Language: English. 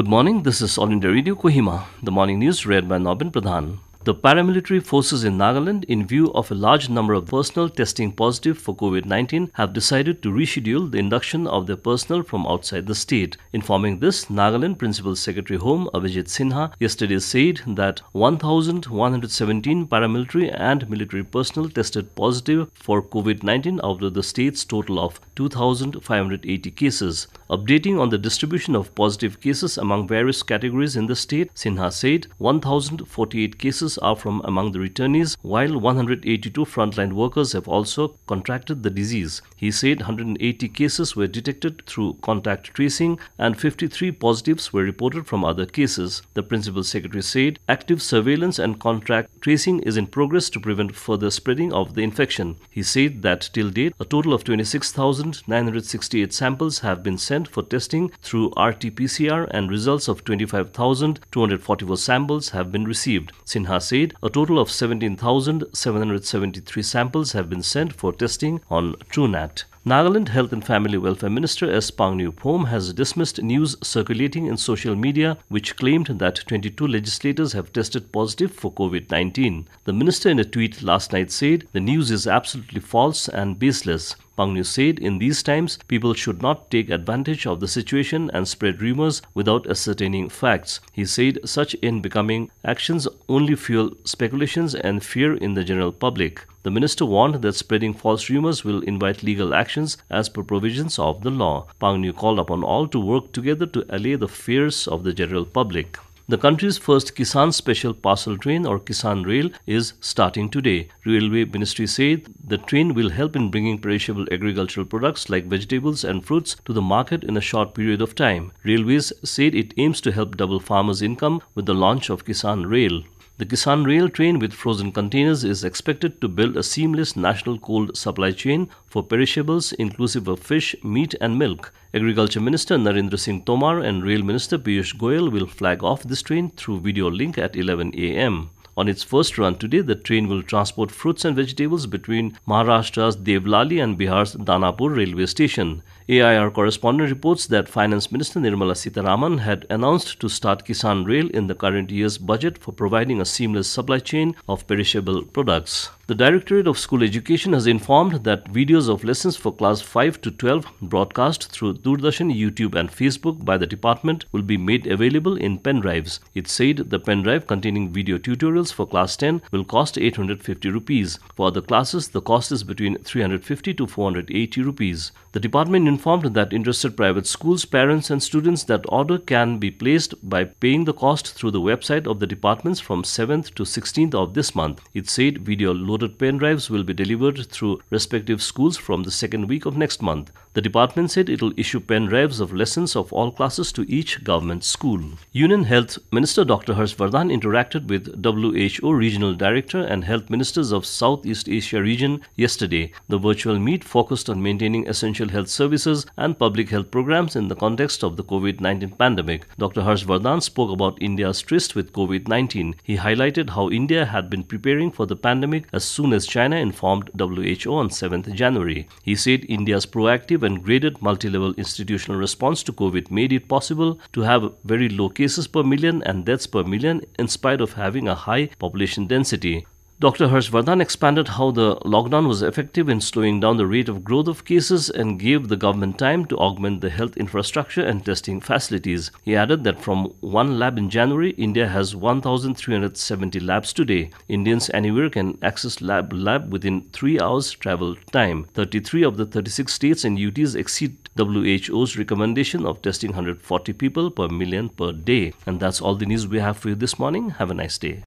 Good morning, this is All India Radio Kohima, the morning news read by Nobin Pradhan the paramilitary forces in Nagaland, in view of a large number of personnel testing positive for COVID 19, have decided to reschedule the induction of their personnel from outside the state. Informing this, Nagaland Principal Secretary Home Avijit Sinha yesterday said that 1,117 paramilitary and military personnel tested positive for COVID 19 out of the state's total of 2,580 cases. Updating on the distribution of positive cases among various categories in the state, Sinha said 1,048 cases are from among the returnees, while 182 frontline workers have also contracted the disease. He said 180 cases were detected through contact tracing and 53 positives were reported from other cases. The principal secretary said active surveillance and contract tracing is in progress to prevent further spreading of the infection. He said that till date, a total of 26,968 samples have been sent for testing through RT PCR and results of 25,244 samples have been received. Sinha acid, a total of 17,773 samples have been sent for testing on TrueNat. Nagaland Health and Family Welfare Minister S. Pangnupom has dismissed news circulating in social media which claimed that 22 legislators have tested positive for COVID 19. The minister, in a tweet last night, said the news is absolutely false and baseless. Mangnyu said in these times, people should not take advantage of the situation and spread rumors without ascertaining facts. He said such in becoming actions only fuel speculations and fear in the general public. The minister warned that spreading false rumors will invite legal actions as per provisions of the law. Pang called upon all to work together to allay the fears of the general public. The country's first Kisan Special Parcel Train or Kisan Rail is starting today. Railway Ministry said the train will help in bringing perishable agricultural products like vegetables and fruits to the market in a short period of time. Railways said it aims to help double farmers' income with the launch of Kisan Rail. The Kisan Rail train with frozen containers is expected to build a seamless national cold supply chain for perishables inclusive of fish, meat and milk. Agriculture Minister Narendra Singh Tomar and Rail Minister Piyush Goyal will flag off this train through video link at 11 a.m. On its first run today, the train will transport fruits and vegetables between Maharashtra's Devlali and Bihar's Danapur railway station. AIR correspondent reports that Finance Minister Nirmala Sitaraman had announced to start Kisan Rail in the current year's budget for providing a seamless supply chain of perishable products. The Directorate of School Education has informed that videos of lessons for class 5 to 12 broadcast through Doordarshan, YouTube, and Facebook by the department will be made available in pen drives. It said the pen drive containing video tutorials for class 10 will cost 850 rupees. For other classes, the cost is between 350 to 480 rupees. The department informed that interested private schools, parents, and students that order can be placed by paying the cost through the website of the departments from 7th to 16th of this month. It said video loaded pen drives will be delivered through respective schools from the second week of next month. The department said it will issue pen drives of lessons of all classes to each government school. Union Health Minister Dr. Harshvardhan interacted with WHO Regional Director and Health Ministers of Southeast Asia region yesterday. The virtual meet focused on maintaining essential health services and public health programs in the context of the COVID 19 pandemic. Dr. Harshvardhan spoke about India's tryst with COVID 19. He highlighted how India had been preparing for the pandemic as soon as China informed WHO on 7th January. He said India's proactive effective and graded multi-level institutional response to COVID made it possible to have very low cases per million and deaths per million in spite of having a high population density. Dr. Harshvardhan expanded how the lockdown was effective in slowing down the rate of growth of cases and gave the government time to augment the health infrastructure and testing facilities. He added that from one lab in January, India has 1,370 labs today. Indians anywhere can access lab lab within three hours travel time. 33 of the 36 states and UTs exceed WHO's recommendation of testing 140 people per million per day. And that's all the news we have for you this morning. Have a nice day.